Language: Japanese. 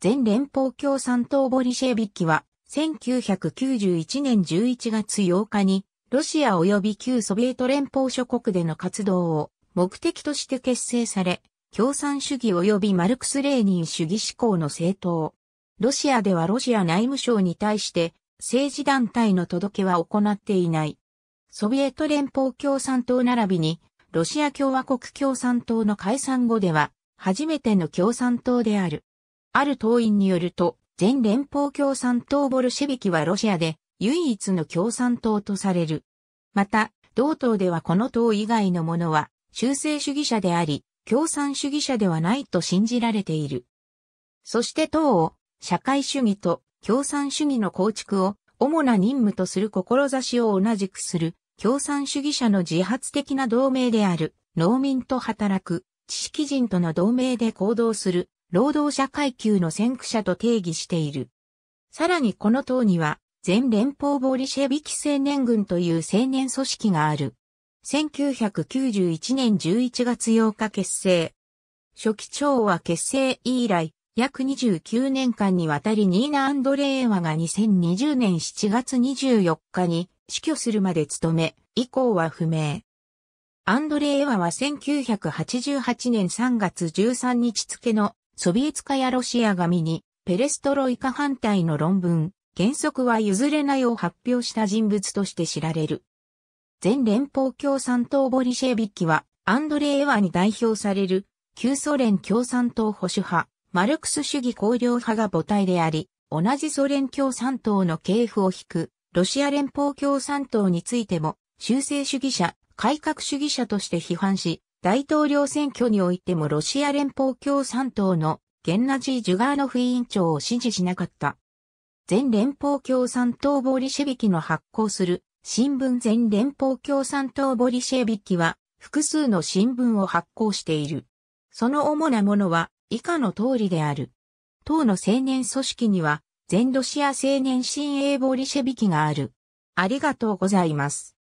全連邦共産党ボリシェビッキは、1991年11月8日に、ロシア及び旧ソビエト連邦諸国での活動を目的として結成され、共産主義及びマルクス・レーニン主義志向の政党。ロシアではロシア内務省に対して政治団体の届けは行っていない。ソビエト連邦共産党並びに、ロシア共和国共産党の解散後では、初めての共産党である。ある党員によると、全連邦共産党ボルシェビキはロシアで唯一の共産党とされる。また、同党ではこの党以外のものは修正主義者であり、共産主義者ではないと信じられている。そして党を社会主義と共産主義の構築を主な任務とする志を同じくする共産主義者の自発的な同盟である農民と働く知識人との同盟で行動する労働者階級の先駆者と定義している。さらにこの党には、全連邦ボリシェビキ青年軍という青年組織がある。1991年11月8日結成。初期長は結成以来、約29年間にわたりニーナ・アンドレーワが2020年7月24日に死去するまで務め、以降は不明。アンドレーワは1988年3月13日付のソビエツカやロシア紙に、ペレストロイカ反対の論文、原則は譲れないを発表した人物として知られる。全連邦共産党ボリシェビッキは、アンドレー・エワに代表される、旧ソ連共産党保守派、マルクス主義公領派が母体であり、同じソ連共産党の系譜を引く、ロシア連邦共産党についても、修正主義者、改革主義者として批判し、大統領選挙においてもロシア連邦共産党のゲンナジー・ジュガーノフ委員長を支持しなかった。全連邦共産党ボリシェビキの発行する新聞全連邦共産党ボリシェビキは複数の新聞を発行している。その主なものは以下の通りである。党の青年組織には全ロシア青年新鋭ボリシェビキがある。ありがとうございます。